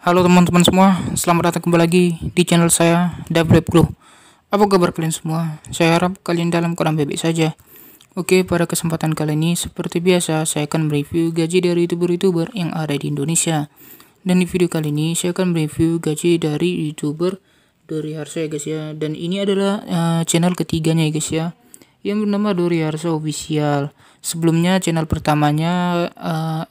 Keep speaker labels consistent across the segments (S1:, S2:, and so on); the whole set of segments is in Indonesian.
S1: Halo teman-teman semua, selamat datang kembali lagi di channel saya, double Bro. Apa kabar kalian semua? Saya harap kalian dalam keadaan baik saja. Oke, pada kesempatan kali ini, seperti biasa, saya akan mereview gaji dari YouTuber-YouTuber yang ada di Indonesia. Dan di video kali ini, saya akan mereview gaji dari YouTuber Dori Harso ya guys ya. Dan ini adalah uh, channel ketiganya ya guys ya, yang bernama Dori Harso Official. Sebelumnya, channel pertamanya... Uh,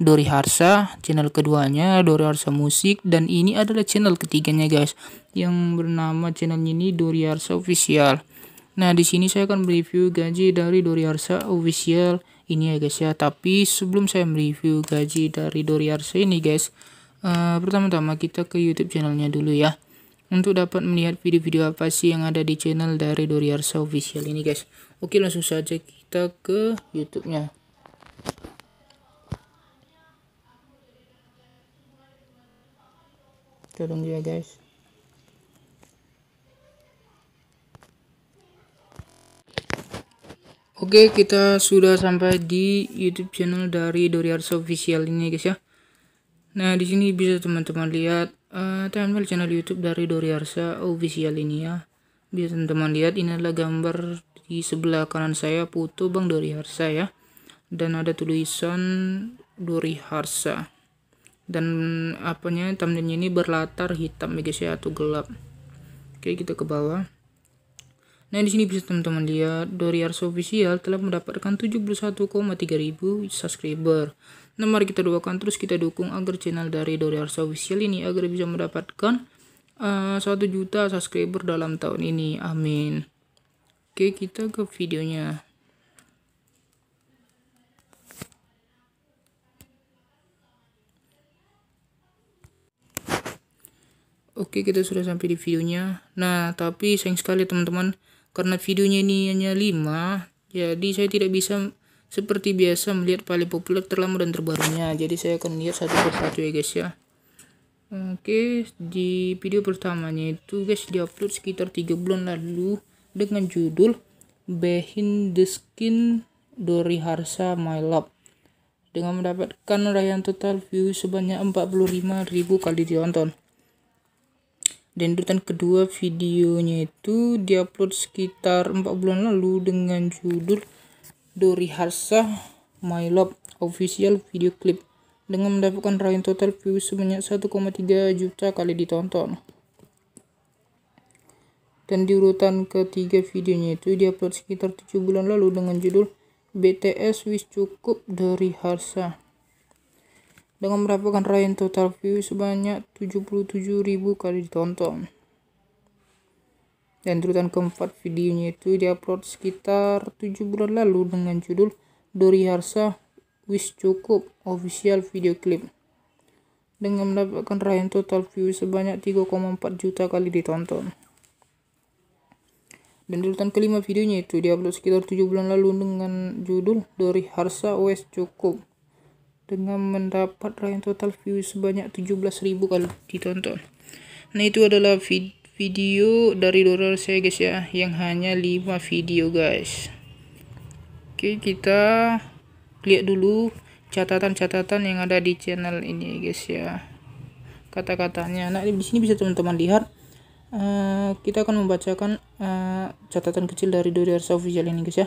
S1: Dori Harsa, channel keduanya Dori Harsa Musik dan ini adalah channel ketiganya guys yang bernama channel ini Dori Harsa Official. Nah, di sini saya akan mereview gaji dari Dori Harsa Official ini ya guys ya. Tapi sebelum saya mereview gaji dari Dori Harsa ini guys, uh, pertama-tama kita ke YouTube channelnya dulu ya. Untuk dapat melihat video-video apa sih yang ada di channel dari Dori Harsa Official ini guys. Oke, langsung saja kita ke YouTube-nya. turun juga guys Oke kita sudah sampai di YouTube channel dari Doriarso Official ini guys ya. Nah di sini bisa teman-teman lihat uh, thumbnail channel YouTube dari Doriarsa Official ini ya. Bisa teman-teman lihat ini adalah gambar di sebelah kanan saya foto Bang Doriarsa ya. Dan ada tulisan Doriarsa dan apanya thumbnailnya ini berlatar hitam ya guys ya atau gelap oke kita ke bawah nah di sini bisa teman-teman lihat Doriars official telah mendapatkan 71,3 ribu subscriber nah mari kita doakan terus kita dukung agar channel dari Doriars official ini agar bisa mendapatkan uh, juta subscriber dalam tahun ini amin oke kita ke videonya Oke kita sudah sampai di videonya Nah tapi sayang sekali teman-teman Karena videonya ini hanya 5 Jadi saya tidak bisa seperti biasa melihat paling populer terlama dan terbarunya Jadi saya akan lihat satu persatu ya guys ya Oke di video pertamanya itu guys Di upload sekitar 3 bulan lalu Dengan judul Behind the Skin Dori Harsa My Love dengan mendapatkan raihan total view sebanyak 45.000 kali ditonton dan urutan kedua videonya itu diupload sekitar 4 bulan lalu dengan judul Dori Harsha My Love Official Video Clip dengan mendapatkan raihan total views sebanyak 1,3 juta kali ditonton. Dan di urutan ketiga videonya itu diupload sekitar 7 bulan lalu dengan judul BTS Wish Cukup Dori Harsha dengan mendapatkan raihan total view sebanyak 77.000 kali ditonton. Dan turutan keempat videonya itu diupload sekitar 7 bulan lalu dengan judul Dori Harsa Wish Cukup Official Video Clip. Dengan mendapatkan raihan total view sebanyak 3,4 juta kali ditonton. Dan urutan kelima videonya itu diupload sekitar 7 bulan lalu dengan judul Dori Harsa Wish Cukup dengan mendapat raihan total views sebanyak 17.000 kali ditonton. Nah, itu adalah vid video dari Dora saya guys ya, yang hanya 5 video guys. Oke, kita lihat dulu catatan-catatan yang ada di channel ini guys ya. Kata-katanya. Nah, di sini bisa teman-teman lihat Uh, kita akan membacakan uh, catatan kecil dari Dodi Arsa Official ini guys ya.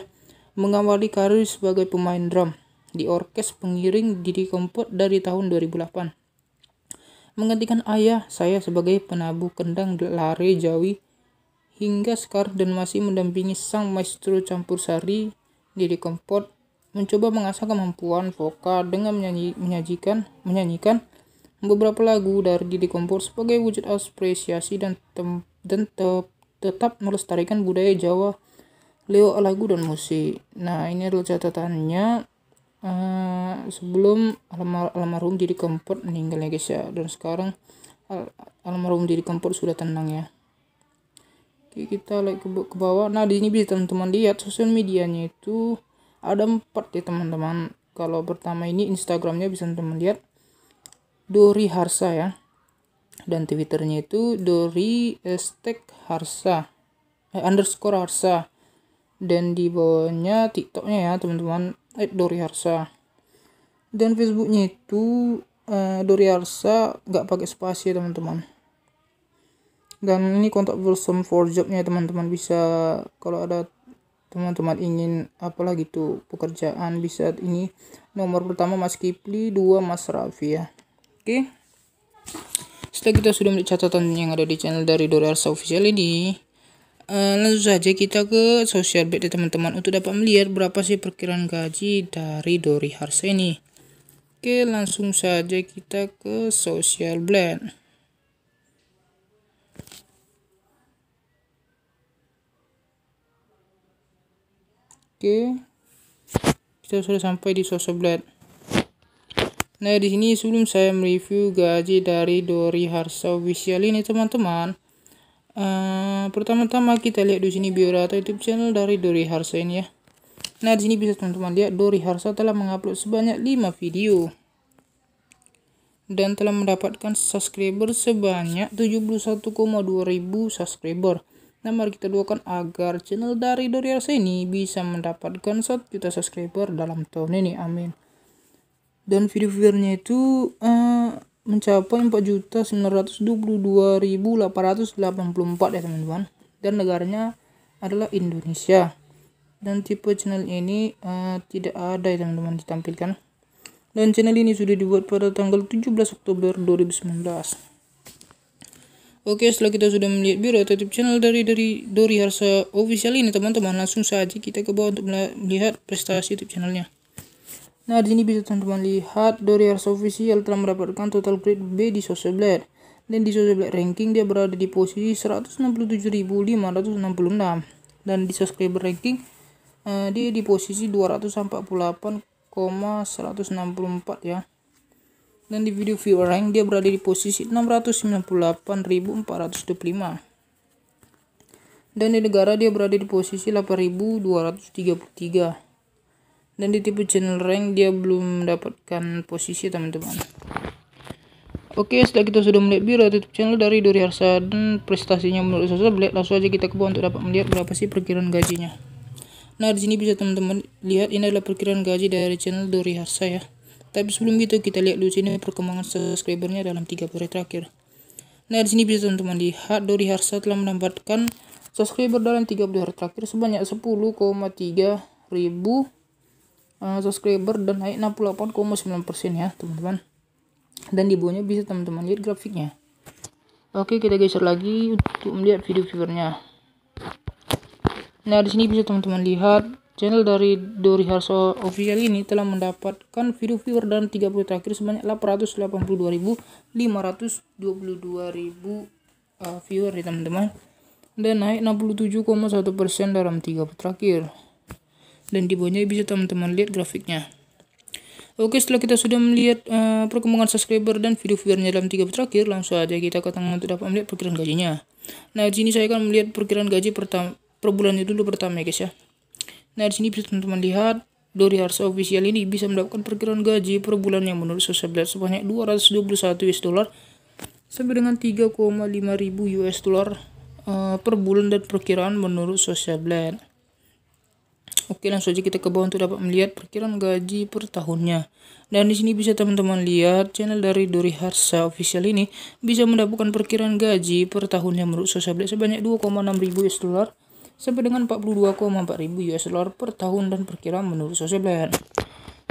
S1: Mengawali karir sebagai pemain drum di orkes pengiring Didi Kempot dari tahun 2008. Menggantikan ayah saya sebagai penabuh kendang lari Jawi hingga sekarang dan masih mendampingi sang maestro campur sari Didi Kempot mencoba mengasah kemampuan vokal dengan menyanyi, menyajikan, menyanyikan beberapa lagu dari Didi Kempot sebagai wujud apresiasi dan tem, dan te, tetap melestarikan budaya Jawa lewat lagu dan musik. Nah, ini adalah catatannya Eh, sebelum almar almarhum jadi Kempot meninggal ya guys ya dan sekarang almarum almarhum Didi Kempot sudah tenang ya Oke, kita like ke, ke bawah nah di sini bisa teman-teman lihat sosial medianya itu ada empat ya teman-teman kalau pertama ini Instagramnya bisa teman-teman lihat Dori Harsa ya dan Twitternya itu Dori Estek eh, Harsa eh, underscore Harsa dan di bawahnya TikToknya ya teman-teman at eh, Dori Harsa dan Facebooknya itu uh, Dori Harsa nggak pakai spasi ya teman-teman dan ini kontak person for jobnya teman-teman bisa kalau ada teman-teman ingin apalah gitu pekerjaan bisa ini nomor pertama Mas Kipli dua Mas Raffi ya oke okay. setelah kita sudah melihat catatan yang ada di channel dari Dori Arsa Official ini Uh, langsung saja kita ke social media teman-teman untuk dapat melihat berapa sih perkiraan gaji dari Dori ini. Oke, langsung saja kita ke social blend. Oke. Kita sudah sampai di social blend. Nah, di sini sebelum saya mereview gaji dari Dori Harsa official ini teman-teman, Uh, pertama-tama kita lihat di sini biodata YouTube channel dari Dori Harsa ini ya. Nah, di sini bisa teman-teman lihat Dori Harsa telah mengupload sebanyak 5 video dan telah mendapatkan subscriber sebanyak 71,2 ribu subscriber. Nah, mari kita doakan agar channel dari Dori Harsa ini bisa mendapatkan 1 juta subscriber dalam tahun ini. Amin. Dan video-videonya itu uh, mencapai juta 4.922.884 ya teman-teman dan negaranya adalah Indonesia dan tipe channel ini uh, tidak ada ya teman-teman ditampilkan dan channel ini sudah dibuat pada tanggal 17 Oktober 2019 Oke setelah kita sudah melihat birotatif channel dari dari Dori Harsa official ini teman-teman langsung saja kita ke bawah untuk melihat prestasi YouTube channelnya Nah, di sini bisa teman-teman lihat dari Ars Official telah mendapatkan total grade B di Social Blade. Dan di Social Blade ranking dia berada di posisi 167.566. Dan di subscriber ranking uh, dia di posisi 248,164 ya. Dan di video viewer rank dia berada di posisi 698.425. Dan di negara dia berada di posisi 8.233 dan di tipe channel rank dia belum mendapatkan posisi teman-teman Oke setelah kita sudah melihat biru tutup channel dari Dori Harsa dan prestasinya menurut saya lihat langsung aja kita kebawah untuk dapat melihat berapa sih perkiraan gajinya Nah di sini bisa teman-teman lihat ini adalah perkiraan gaji dari channel Dori Harsa ya tapi sebelum itu kita lihat dulu sini perkembangan subscribernya dalam 3 bulan terakhir. Nah, di sini bisa teman-teman lihat Dori Harsa telah mendapatkan subscriber dalam 30 hari terakhir sebanyak 10,3 ribu Eh, subscriber dan naik 68,9% ya teman-teman dan di bawahnya bisa teman-teman lihat grafiknya oke kita geser lagi untuk melihat video viewernya nah di sini bisa teman-teman lihat channel dari Dori Harso official ini telah mendapatkan video viewer dan 30 terakhir sebanyak 882.522.000 uh, eh, viewer ya teman-teman dan naik 67,1% dalam 30 terakhir dan di bawahnya bisa teman-teman lihat grafiknya Oke setelah kita sudah melihat uh, perkembangan subscriber dan video viewernya dalam 3 terakhir langsung aja kita ke tangan untuk dapat melihat perkiraan gajinya Nah di sini saya akan melihat perkiraan gaji pertama, per bulannya dulu pertama ya guys ya Nah di sini bisa teman-teman lihat Dori Harsa official ini bisa mendapatkan perkiraan gaji per bulan yang menurut subscriber sebanyak 221 US dollar sampai dengan 3,5 ribu US dollar uh, per bulan dan perkiraan menurut social blend. Oke, langsung aja kita ke bawah untuk dapat melihat perkiraan gaji per tahunnya. Dan di sini bisa teman-teman lihat channel dari Dori Harsa official ini bisa mendapatkan perkiraan gaji per tahunnya menurut Sosablet sebanyak 2,6 ribu US dollar sampai dengan 42,4 ribu US dollar per tahun dan perkiraan menurut Sosablet.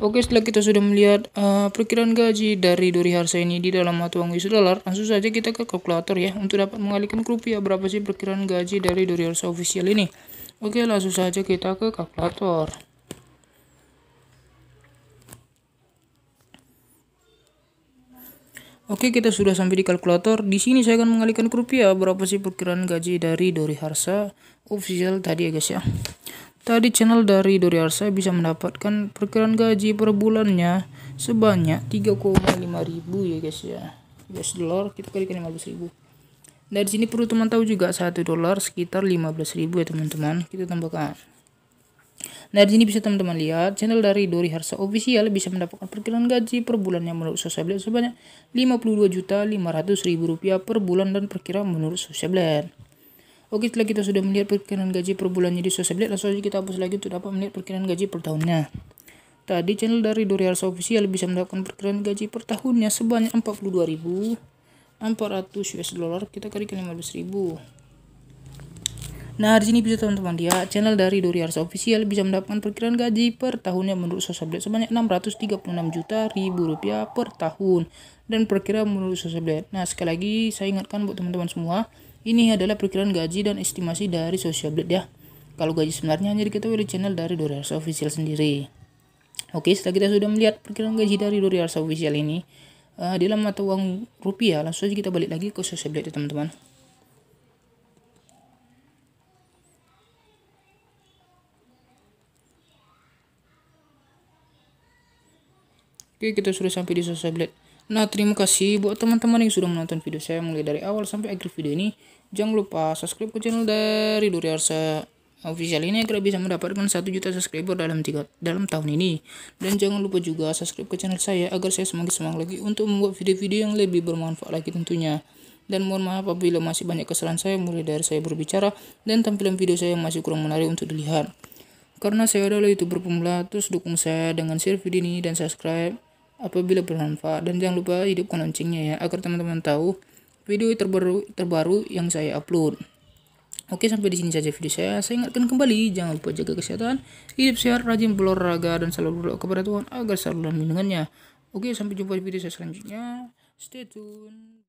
S1: Oke, setelah kita sudah melihat uh, perkiraan gaji dari Dori Harsa ini di dalam mata uang US dollar, langsung saja kita ke kalkulator ya untuk dapat mengalihkan rupiah berapa sih perkiraan gaji dari Dori Harsa official ini. Oke, langsung saja kita ke kalkulator. Oke, kita sudah sampai di kalkulator. Di sini saya akan mengalihkan ke rupiah. Ya, berapa sih perkiraan gaji dari Dori Harsa official tadi ya guys ya. Tadi channel dari Dori Harsa bisa mendapatkan perkiraan gaji per bulannya sebanyak 3,5 ribu ya guys ya. US dollar kita kalikan 15 ribu dari sini perlu teman tahu juga satu dolar sekitar 15.000 ya teman-teman kita gitu, tambahkan Nah, di sini bisa teman-teman lihat channel dari Dori Harsa Official bisa mendapatkan perkiraan gaji per bulannya menurut Blend sebanyak rp rupiah per bulan dan perkiraan menurut Blend. Oke, setelah kita sudah melihat perkiraan gaji per bulannya di Blend, langsung aja kita hapus lagi untuk dapat melihat perkiraan gaji per tahunnya. Tadi channel dari Dori Harsa Official bisa mendapatkan perkiraan gaji per tahunnya sebanyak 42000 400 US dollar kita kali 15 ribu. nah di sini bisa teman-teman dia -teman, ya, channel dari Doriarsa official bisa mendapatkan perkiraan gaji per tahunnya menurut Sosablet sebanyak 636 juta ribu rupiah per tahun dan perkiraan menurut Sosablet nah sekali lagi saya ingatkan buat teman-teman semua ini adalah perkiraan gaji dan estimasi dari Blade ya kalau gaji sebenarnya hanya diketahui oleh channel dari Doriarsa official sendiri Oke, setelah kita sudah melihat perkiraan gaji dari Doriarsa official ini, uh, dalam mata uang rupiah langsung aja kita balik lagi ke social blade teman-teman Oke kita sudah sampai di social blade Nah, terima kasih buat teman-teman yang sudah menonton video saya mulai dari awal sampai akhir video ini. Jangan lupa subscribe ke channel dari Duriarsa official ini agar bisa mendapatkan 1 juta subscriber dalam tiga, dalam tahun ini. Dan jangan lupa juga subscribe ke channel saya agar saya semakin semangat lagi untuk membuat video-video yang lebih bermanfaat lagi tentunya. Dan mohon maaf apabila masih banyak kesalahan saya mulai dari saya berbicara dan tampilan video saya masih kurang menarik untuk dilihat. Karena saya adalah youtuber pemula, terus dukung saya dengan share video ini dan subscribe apabila bermanfaat. Dan jangan lupa hidupkan loncengnya ya, agar teman-teman tahu video terbaru, terbaru yang saya upload. Oke, sampai di sini saja video saya. Saya ingatkan kembali, jangan lupa jaga kesehatan, hidup sehat, rajin berolahraga, dan selalu berdoa kepada Tuhan agar selalu dalam lindungannya. Oke, sampai jumpa di video saya selanjutnya. Stay tune.